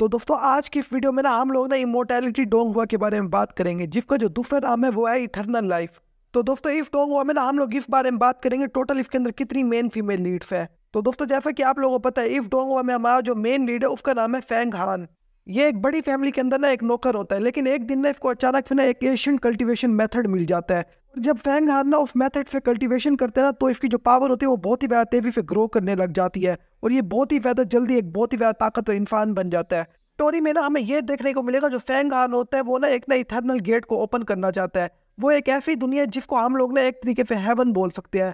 तो दोस्तों आज की इस वीडियो में ना हम लोग ना इमोटैलिटी डोंग हुआ के बारे में बात करेंगे जिसका जो दूसरा नाम है वो है इथर्नल लाइफ तो दोस्तों इस डोंग हुआ में ना हम लोग इस बारे में बात करेंगे टोटल इसके अंदर कितनी मेन फीमेल लीड्स है तो दोस्तों जैसा कि आप लोगों को पता है इस डोंग हुआ में हमारा जो मेन लीड है उसका नाम है फैंग हान ये एक बड़ी फैमिली के अंदर ना एक नौकर होता है लेकिन एक दिन ना इसको अचानक से ना एक एशियन कल्टीवेशन मेथड मिल जाता है और जब फैंग हार ना उस मेथड से कल्टीवेशन करते हैं ना तो इसकी जो पावर होती है वो बहुत ही ज़्यादा तेज़ी से ग्रो करने लग जाती है और ये बहुत ही ज़्यादा जल्दी एक बहुत ही ज़्यादा ताकतवर इंसान बन जाता है स्टोरी में ना हमें यह देखने को मिलेगा जो फैंग हार होता है वो ना एक ना इथर्नल गेट को ओपन करना चाहता है वो एक ऐसी दुनिया है जिसको हम लोग ना एक तरीके से हेवन बोल सकते हैं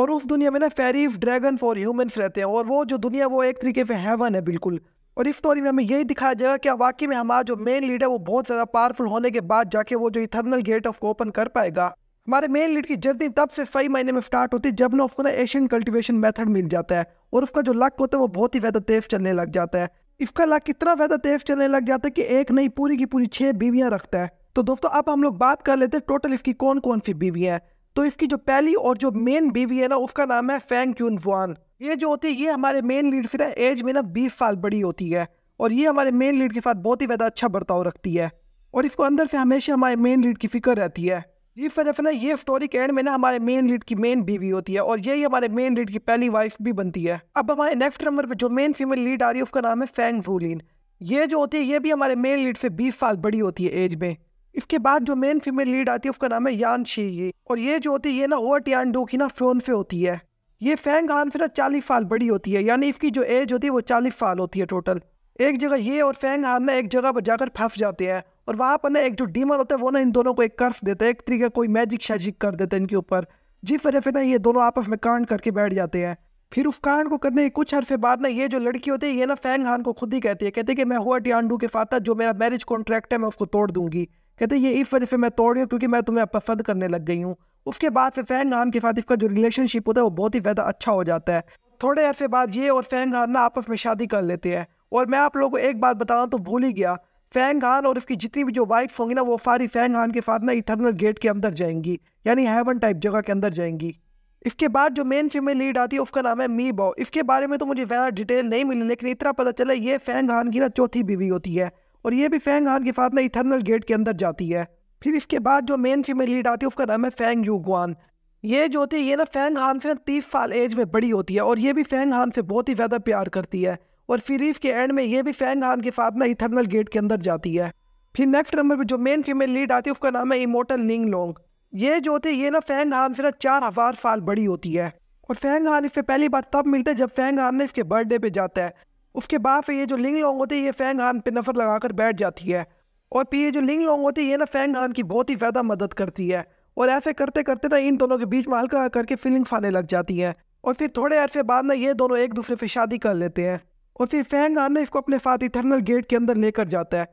और उस दुनिया में ना फेरीफ ड्रैगन फॉर ह्यूमन्स रहते हैं और वो जो दुनिया वो एक तरीके से हेवन है बिल्कुल और इस स्टोरी में हमें यही दिखाया जाएगा कि वाकई में हमारा जो मेन लीड है वो बहुत ज़्यादा पावरफुल होने के बाद जाके वो जो इथर्नल गेट ऑफ को ओपन कर पाएगा हमारे मेन लीड की जर्नी तब से सही महीने में स्टार्ट होती है जब ना उसको ना एशियन कल्टिवेशन मेथड मिल जाता है और उसका जो लक होता है वो बहुत ही ज़्यादा तेज चलने लग जाता है इसका लक इतना ज़्यादा तेज चलने लग जाता है कि एक नहीं पूरी की पूरी छः बीवियाँ रखता है तो दोस्तों अब हम लोग बात कर लेते हैं टोटल इसकी कौन कौन सी बीवियाँ हैं तो इसकी जो पहली और जो मेन बीवी है ना उसका नाम है फैंग क्यून वान ये जो होती है ये हमारे मेन लीड फिर एज में ना बीस साल बड़ी होती है और ये हमारे मेन लीड के साथ बहुत ही ज़्यादा अच्छा बर्ताव रखती है और इसको अंदर से हमेशा हमारे मेन लीड की फिक्र रहती है ये फिर फिर ना ये स्टोरी के एंड में ना हमारे मेन लीड की मेन बीवी होती है और यही हमारे मेन लीड की पहली वाइफ भी बनती है अब हमारे नेक्स्ट नंबर पर जो मेन फीमेल लीड आ रही है उसका नाम है फैंग जूलिन ये जो होती है ये भी हमारे मेन लीड से बीस साल बड़ी होती है एज में इसके बाद जो मेन फीमेल लीड आती है उसका नाम है यान शी और ये जो होती है ये ना ओट यान डो की ना फ्रोन से होती है ये फैंग हानफिरा चालीस साल बड़ी होती है यानी इसकी जो एज होती है वो चालीस साल होती है टोटल एक जगह ये और फैंग हान ना एक जगह पर जाकर फंस जाते हैं और वहाँ पर ना एक जो डीमर होता है वो ना इन दोनों को एक कर्फ देता है एक तरीके कोई मैजिक शैजिक कर देता है इनके ऊपर जिस वजह से ना ये दोनों आपस में कांड करके बैठ जाते हैं फिर उस कांड को करने के कुछ अरसे बाद ना ये जो लड़की होती है ये ना फैंग हान को खुद ही कहती है कहते कि मैं हुआ टियांडू के फाता जो मेरा मैरिज कॉन्ट्रैक्ट है मैं उसको तोड़ दूंगी कहते ये इस वजह से मैं तोड़ रही हूँ क्योंकि मैं तुम्हें पसंद करने लग गई हूँ उसके बाद फिर फैंग खान के साथ इसका जो रिलेशनशिप होता है वो बहुत ही ज़्यादा अच्छा हो जाता है थोड़े अरसे बाद ये और फैंग खान ना आपस में शादी कर लेते हैं और मैं आप लोगों को एक बात बता रहा हूँ तो भूल ही गया फैंग खान और उसकी जितनी भी जो वाइफ होंगी ना वो सारी फैंग खान के साथ ना इथर्नल गेट के अंदर जाएंगी यानी हेवन टाइप जगह के अंदर जाएंगी इसके बाद जो मेन फीमेल लीड आती है उसका नाम है मी बाओ इसके बारे में तो मुझे ज़्यादा डिटेल नहीं मिली लेकिन इतना पता चला ये फैंग खान की ना चौथी बीवी होती है और ये भी फैंग खान के साथ ना इथर्नल गेट के अंदर जाती है फिर इसके बाद जो मेन फीमेल लीड आती है उसका नाम है फैंग यूगवान ये जो होती है ये ना फैंग हान से ना तीस साल एज में बड़ी होती है और ये भी फैंग हान से बहुत ही ज़्यादा प्यार करती है और फिर इसके एंड में ये भी फैंग हान के साथ ना इथर्नल गेट के अंदर जाती है फिर नेक्स्ट नंबर पर जो मेन फीमेल लीड आती है उसका नाम है इमोटल निंग लोंग ये जो होती है ये ना फैंग हान से ना चार हज़ार साल बड़ी होती है और फैंग हान इससे पहली बार तब मिलता है जब फैंग हान ना इसके बर्थडे पर जाता है उसके बाद फिर ये जो लिंग लोंग होती है ये फैंग हान पे नफर कर बैठ जाती है और फिर ये जो लिंग लॉन्ग होती है ये ना फैंग खान की बहुत ही ज़्यादा मदद करती है और ऐसे करते करते ना इन दोनों के बीच में हल्का करके फीलिंग फाने लग जाती है और फिर थोड़े अरसे बाद ना ये दोनों एक दूसरे से शादी कर लेते हैं और फिर फैंग खान ना इसको अपने साथ इथर्नल गेट के अंदर लेकर जाता है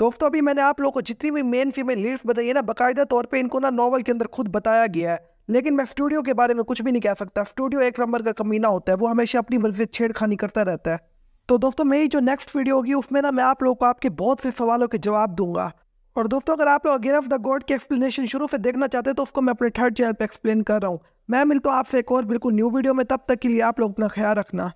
दोस्तों अभी मैंने आप लोगों को जितनी भी मेन फीमेल लीड्स बताई है ना बाकायदा तौर पर इनको ना नॉवल के अंदर खुद बताया गया है लेकिन मैं स्टूडियो के बारे में कुछ भी नहीं कह सकता स्टूडियो एक नंबर का कमीना होता है वो हमेशा अपनी मर्जी से छेड़खानी करता रहता है तो दोस्तों मेरी जो नेक्स्ट वीडियो होगी उसमें ना मैं आप लोगों को आपके बहुत से सवालों के जवाब दूंगा और दोस्तों अगर आप लोग अगेन ऑफ द गॉड की एक्सप्लेनेशन शुरू से देखना चाहते हैं तो उसको मैं अपने थर्ड चैनल पर एक्सप्लेन कर रहा हूँ मैं मिलता हूँ आपसे एक और बिल्कुल न्यू वीडियो में तब तक के लिए आप लोग अपना ख्याल रखना